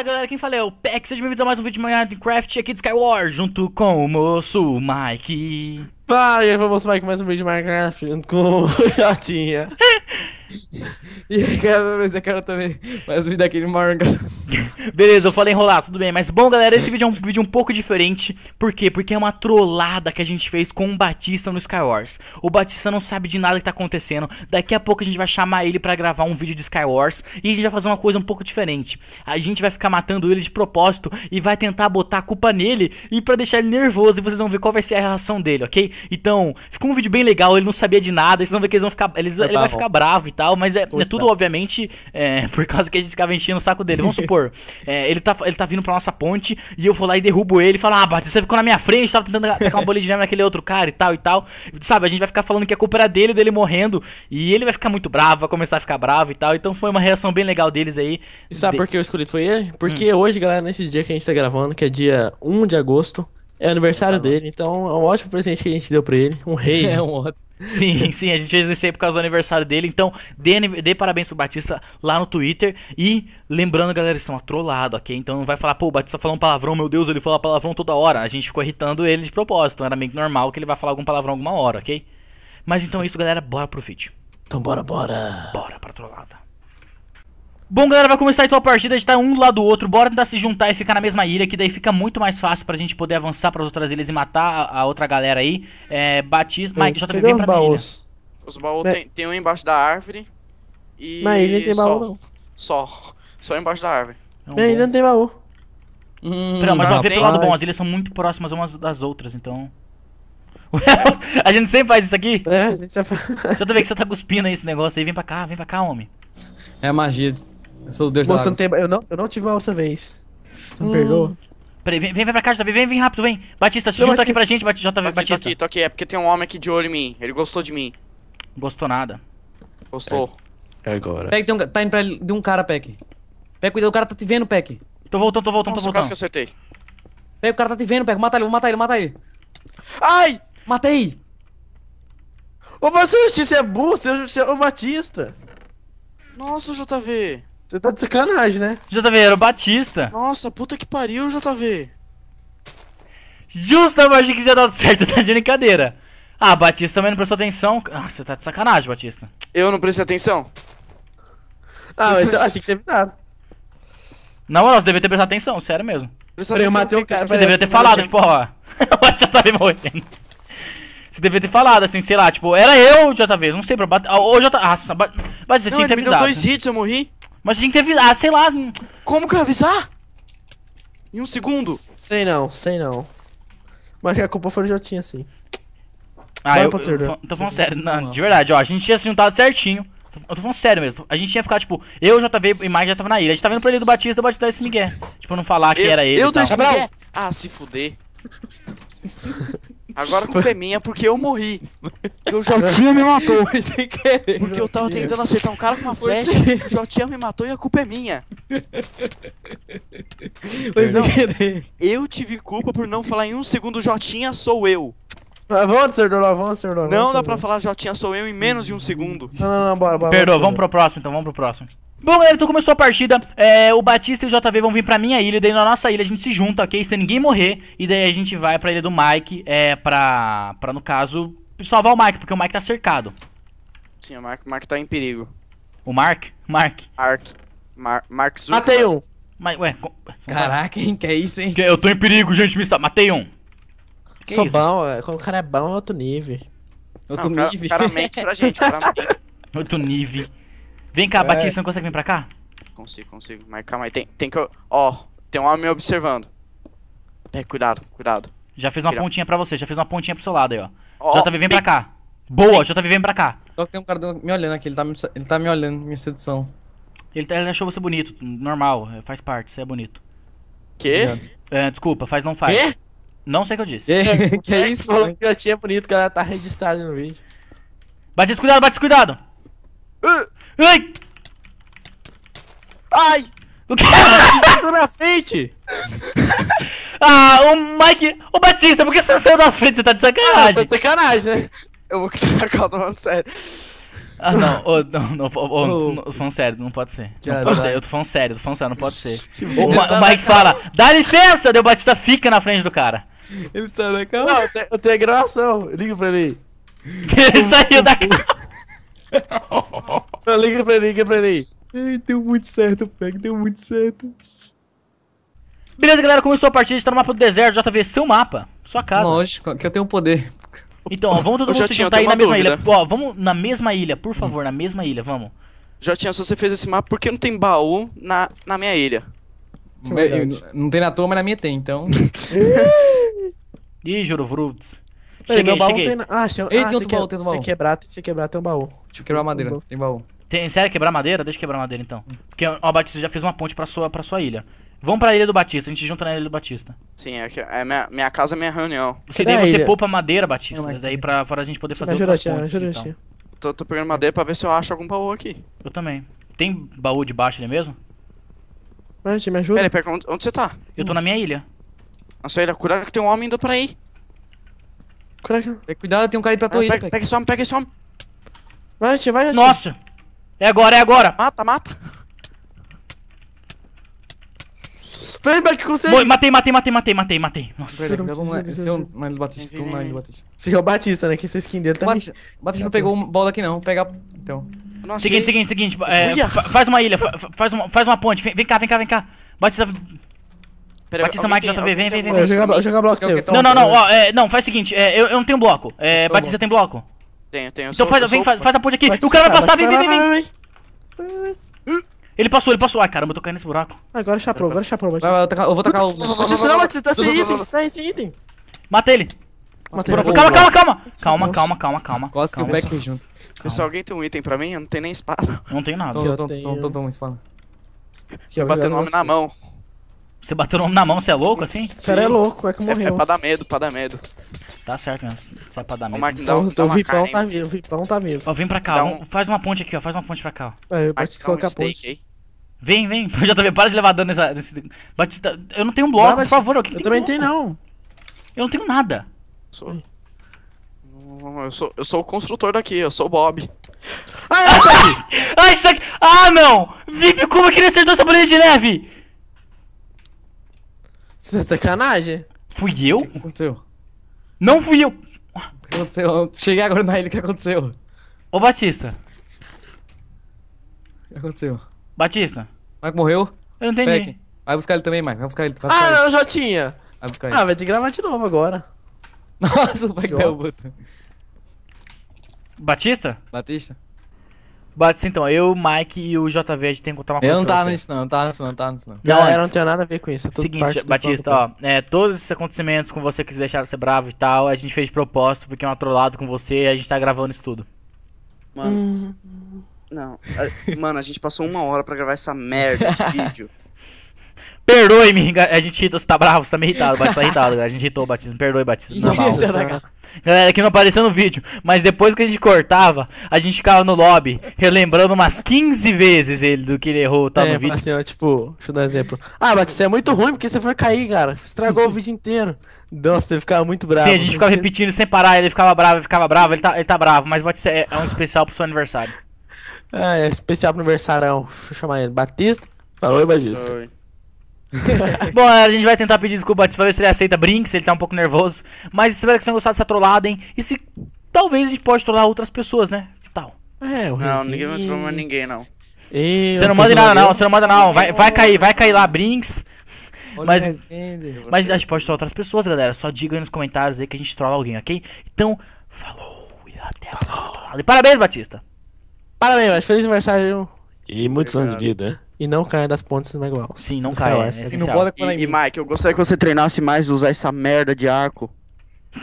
Fala galera, quem fala é o Peck, sejam bem-vindos a mais um vídeo de Minecraft aqui de Skyward, junto com o moço Mike. Vai, vamos Mike, mais um vídeo de Minecraft com o Jotinha. E aí, cara, esse cara também. Mas me dá aquele manga. Beleza, eu falei enrolar, tudo bem. Mas bom, galera, esse vídeo é um vídeo um pouco diferente. Por quê? Porque é uma trollada que a gente fez com o Batista no Skywars. O Batista não sabe de nada que tá acontecendo. Daqui a pouco a gente vai chamar ele para gravar um vídeo de Skywars. E a gente vai fazer uma coisa um pouco diferente. A gente vai ficar matando ele de propósito e vai tentar botar a culpa nele e para deixar ele nervoso. E vocês vão ver qual vai ser a reação dele, ok? Então, ficou um vídeo bem legal, ele não sabia de nada, vocês vão ver que eles vão ficar. Eles, ele vai ficar bravo e tal tal, mas é, é tudo, obviamente, é, por causa que a gente ficava enchendo o saco dele. Vamos supor, é, ele, tá, ele tá vindo pra nossa ponte e eu vou lá e derrubo ele e falo, ah, Batista, você ficou na minha frente, tava tentando tacar uma bolinha de neve naquele outro cara e tal e tal. Sabe, a gente vai ficar falando que a culpa era dele, dele morrendo, e ele vai ficar muito bravo, vai começar a ficar bravo e tal. Então foi uma reação bem legal deles aí. E sabe de... por que eu escolhi foi ele? Porque hum. hoje, galera, nesse dia que a gente tá gravando, que é dia 1 de agosto, é aniversário dele, então é um ótimo presente que a gente deu pra ele. Um rei. É um ótimo. Sim, sim, a gente fez isso aí por causa do aniversário dele. Então, dê, dê parabéns pro Batista lá no Twitter. E lembrando, galera, eles estão atrolados, ok? Então não vai falar, pô, o Batista falou um palavrão, meu Deus, ele fala palavrão toda hora. A gente ficou irritando ele de propósito. Era meio normal que ele vai falar algum palavrão alguma hora, ok? Mas então é isso, galera. Bora pro vídeo. Então bora, bora. Bora pra trollada. Bom, galera, vai começar então a partida, a gente tá um lado do outro, bora tentar se juntar e ficar na mesma ilha, que daí fica muito mais fácil pra gente poder avançar pras outras ilhas e matar a, a outra galera aí. É, batismo... mas é, JV vem pra né? baús? Os baús mas... tem, né? tem, um embaixo da árvore e... Na ilha não tem baú, só, não. Só, só embaixo da árvore. Então, na ilha não tem baú. Hum, Pera, mas ver pelo lado bom, as ilhas são muito próximas umas das outras, então... a gente sempre faz isso aqui? É, a gente sempre faz. ver que você tá cuspindo aí esse negócio aí, vem pra cá, vem pra cá, homem. É magia eu sou o deus da água. tem... eu, não, eu não tive uma outra vez. Você me perdoa? Hum. Peraí, vem, vem, pra cá, JV, vem, vem rápido, vem. Batista, se junta bati... aqui pra gente, JV, tô aqui, Batista. Tô aqui, tô aqui, é porque tem um homem aqui de olho em mim. Ele gostou de mim. Gostou nada. Gostou. É, é agora. Peck, um, tá indo pra de um cara, Peck. Peck, cuidado, o cara tá te vendo, Peck. Tô voltando, tô voltando, tô voltando. Quase que eu acertei. Peck, o cara tá te vendo, Peck. Mata ele, vou matar ele, mata ele. Ai! Matei! Ô, mas seu é burro, seu, seu, é- seu Batista. Nossa, JV. Você tá de sacanagem, né? JV, era o Batista. Nossa, puta que pariu, JV. Justamente mas que tinha dado certo, tá de brincadeira. Ah, Batista também não prestou atenção. Ah, você tá de sacanagem, Batista. Eu não prestei atenção? Ah, mas eu achei que teve nada. Na moral, você deveria ter prestado atenção, sério mesmo. Presta eu matei o cara. Você deveria ter falado, tipo, ó. O Batista tá me morrendo. Você deveria ter falado, assim, sei lá, tipo, era eu, JV, não sei, pra bater. Ou JV. Ah, Batista, tinha que ter me deu dois hits, eu morri. Mas a gente ter ah, sei lá. Hum. Como que eu ia avisar? Em um segundo? Sei não, sei não. Mas a culpa foi do Jotinha, assim. Ah, não eu, eu, eu tô falando sério, não, de verdade, ó, a gente tinha se juntado certinho. Eu tô falando sério mesmo. A gente tinha ficado, tipo, eu, JV e Mike já tava na ilha. A gente tava indo pra ilha do Batista, o Batista desse Miguel. Tipo, não falar eu, que era ele. Eu e tal. Esse ah, se fuder. Agora a culpa é porque eu morri. Porque o Jotinha me matou. Sem querer, porque eu tava Jotinha. tentando acertar um cara com uma flecha, o Jotinha me matou e a culpa é minha. pois não, eu tive culpa por não falar em um segundo Jotinha, sou eu. Avança, Erdogan, avança, Erdogan. Não dá pra falar Jotinha sou eu em menos de um segundo. Não, não, não, bora, bora. Perdoa, vamos pro próximo então, vamos pro próximo. Bom, galera, então começou a partida. É, o Batista e o JV vão vir pra minha ilha. Daí na nossa ilha a gente se junta, ok? Se ninguém morrer. E daí a gente vai pra ilha do Mike. É, pra, pra no caso, salvar o Mike, porque o Mike tá cercado. Sim, o Mike, o Mike tá em perigo. O Mark? Mark. Mark. Mar Mark Zuckerberg. Matei um! Mas, ué, Caraca, hein? Que é isso, hein? Eu tô em perigo, gente. Me... Matei um. Que Sou isso? bom, é, quando o cara é bom é outro nível. Outro não, nível. O cara mente pra gente, Outro nível. Vem cá, é. Batista, você não consegue vir pra cá? Consigo, consigo. Mas calma aí, tem, tem que eu... Ó, tem um homem me observando. É, cuidado, cuidado. Já fez uma cuidado. pontinha pra você, já fez uma pontinha pro seu lado aí, ó. Oh, JV, vem pra cá. Boa, JV, vem pra cá. Só que tem um cara me olhando aqui, ele tá me, ele tá me olhando, minha sedução. Ele, tá- ele achou você bonito, normal, é, faz parte, você é bonito. Que? É, desculpa, faz não faz. Quê? Não sei o que eu disse. É, que é isso? É falou que eu tinha é bonito, que ela tá registrada no vídeo. Bate cuidado, bate cuidado! Uh. Ai! Ai! O que? Eu na frente! ah, o Mike. Ô Batista, por que você tá saindo da frente? Você tá de ah, sacanagem. Ah, tá de sacanagem, né? Eu vou criar a calma, sério. Ah, não, oh, não, não, oh, oh, falando sério, não pode ser. Não pode ser. Eu tô falando sério, tô falando sério, não pode ser. O, Ma o Mike fala, dá licença, o Batista fica na frente do cara. Ele saiu da cama? Não, eu tenho a gravação, liga pra ele. Ele saiu da cama. liga pra ele, liga pra ele. Ai, deu muito certo, pega, deu muito certo. Beleza, galera, começou a partida, a gente tá no mapa do deserto, JV, seu mapa, sua casa. Lógico, que eu tenho um poder. Então, ó, vamos todo mundo se juntar aí na mesma dúvida. ilha. Ó, vamos na mesma ilha, por favor, na mesma ilha, vamos. Jotinha, se você fez esse mapa, por que não tem baú na, na minha ilha? É eu, não tem na tua, mas na minha tem, então. Ih, Jurovruts. Cheguei, meu baú cheguei. tem. Ah, se... Ei, tem ah, outro é- baú, tem outro se baú. quebrar, se quebrar tem um baú. Deixa eu quebrar madeira, tem baú. Tem, sério, quebrar madeira? Deixa eu quebrar madeira então. Hum. Porque, ó, Batista, já fez uma ponte pra sua, pra sua ilha. Vamos pra Ilha do Batista, a gente junta na Ilha do Batista. Sim, é, que, é minha, minha casa é minha reunião. É, você, daí você é- poupa madeira, Batista, é daí pra, a gente poder fazer é outras pontes e então. Tô, tô pegando madeira pra ver se eu acho algum baú aqui. Eu também. Tem baú debaixo ali mesmo? Mate, me ajuda. Peraí, pera, onde, onde você tá? Eu tô na minha ilha. Na sua ilha, cuidado que tem um homem indo pra aí. Caraca. Cuidado, tem um cara indo pra tua ah, ilha. Pega, pega esse homem, pega esse homem. Vai, tia, vai, tia. Nossa! É agora, é agora! Mata, mata! Flashback com você. Matei, matei, matei, matei, matei, matei. Nossa. eu vamos lá. Esse é o Marlon Batista. O Batista. é o Batista, né? Que você skin dele tá... Batista, Batista não pegou bola aqui, não. Pega... Então... Seguinte, seguinte, seguinte. É, faz uma ilha. Faz uma, faz uma ponte. Vem, vem cá, vem cá, vem cá. Batista... Pera, Batista Mike JV, vem, vem, vem. Eu vou jogar bloco seu. Tá não, não, não. É, não, faz o seguinte. É, eu, eu não tenho bloco. É, tá Batista tem bloco? Tenho, tenho. Então faz, vem, faz, a ponte aqui. O cara vai passar, vem, vem, vem. Hum. Ele passou, ele passou. Ai, caramba, eu tô caindo nesse buraco. Agora chaprou, agora chaprou. Vai, vai, eu, eu vou tacar o... Matisse não, Matisse, tá sem item, você tá sem item. Mata ele. Matei. Calma, calma, calma. Calma, calma, calma, calma. Quase que o back junto. Pessoal, alguém tem um item pra mim? Eu não tenho nem espada. Não tenho nada. Eu tô dando tô, espada. Você bateu o nome na mão. Você bateu o nome na mão, você é louco assim? Você é louco, é que é, morreu. É, pra dar medo, pra dar medo. Tá certo mesmo, né? sai é pra dar medo. Ô, então, então, o Vipão tá vivo, o Vipão tá vivo. Ó, vem pra cá, um... faz uma ponte aqui, ó, faz uma ponte pra cá, ó. É, eu posso colocar a ponte. Aí. Vem, vem. JV, para de levar dano nessa, nesse. Batista. Eu não tenho um bloco, não, por favor. Eu, eu também tenho, não. Eu não tenho nada. Sou. Eu sou, eu sou o construtor daqui, eu sou o Bob. Ah, eu é, tô tá ah, isso aqui! Ah, não! Vip, como é que ele acertou essa bolinha de neve? Você é sacanagem? Fui eu? O que aconteceu? Não fui eu! O que aconteceu? cheguei agora na ilha, o que aconteceu? Ô, Batista. O que aconteceu? Batista. Mike morreu. Eu não entendi. Vai buscar ele também, Mike. Vai buscar ele. Vai ah, buscar ah, ele. não, já tinha. Vai buscar ele. Ah, vai ter que gravar de novo agora. Nossa, o Mike caiu o botão. Batista? Batista. Batista, então, eu, Mike e o JV, a gente tem que contar uma coisa. Eu não tava nisso, não, não tava nisso, não, não tava nisso, não. Galera, não, tinha nada a ver com isso. É Seguinte, Batista, ó, é, todos esses acontecimentos com você que se deixaram ser bravo e tal, a gente fez de propósito, porque é um atrolado com você e a gente tá gravando isso tudo. Mano. Hum. Não. Mano, a gente passou uma hora pra gravar essa merda de vídeo. Perdoe-me, a gente irritou, você tá bravo, você tá meio irritado, Batista tá irritado, a gente irritou o Batista, perdoe Batista, normal. Tá é Galera, que não apareceu no vídeo, mas depois que a gente cortava, a gente ficava no lobby, relembrando umas 15 vezes ele do que ele errou, tá é, no vídeo. Assim, ó, tipo, deixa eu dar um exemplo. Ah, Batista, é muito ruim porque você foi cair, cara, estragou o vídeo inteiro. Nossa, ele ficava muito bravo. Sim, a gente né? ficava repetindo sem parar, ele ficava bravo, ele ficava bravo, ele tá, ele tá bravo, mas Batista é, é um especial pro seu aniversário. Ah, é especial pro aniversarão. Deixa eu chamar ele. Batista. Falou, Batista. Oi. Bom, a gente vai tentar pedir desculpa Batista pra ver se ele aceita brinks, ele tá um pouco nervoso. Mas espero que vocês tenham gostado dessa trollada, hein? E se talvez a gente pode trollar outras pessoas, né? Que tal? É, o Não, ninguém vai trollar ninguém, não. Eu, você não manda nada, não, você não manda não. Vai, vai cair, vai cair lá, Brinks. Mas, mas a gente pode trollar outras pessoas, galera. Só diga aí nos comentários aí que a gente trola alguém, ok? Então, falou e até a próxima. E parabéns, Batista. Parabéns, mas feliz aniversário. E muitos anos de vida. E não caia das pontes do Sim, não caia. É, é e, não bota é e, e Mike, eu gostaria que você treinasse mais usar essa merda de arco.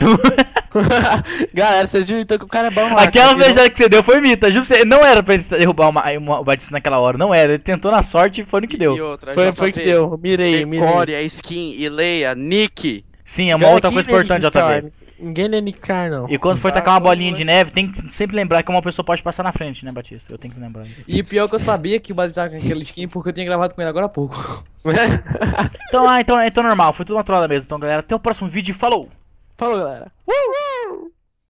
Galera, vocês viram então que o cara é bom Aquela beijada não... que você deu foi mita. você, não era pra ele derrubar uma, uma, o Batista naquela hora. Não era. Ele tentou na sorte e foi no que deu. Outra, foi, foi que deu. Mirei, Decore, mirei. Core, a skin, e leia, Nick. Sim, é uma Cara, outra coisa importante, Ninguém lê Nicar, não. E quando for tacar uma bolinha de neve, tem que sempre lembrar que uma pessoa pode passar na frente, né, Batista? Eu tenho que lembrar disso. E pior é que eu sabia que o Batista tava com aquele skin porque eu tinha gravado com ele agora há pouco. então, ah, então, então normal, foi tudo uma trollada mesmo. Então, galera, até o próximo vídeo e falou! Falou, galera! Uh!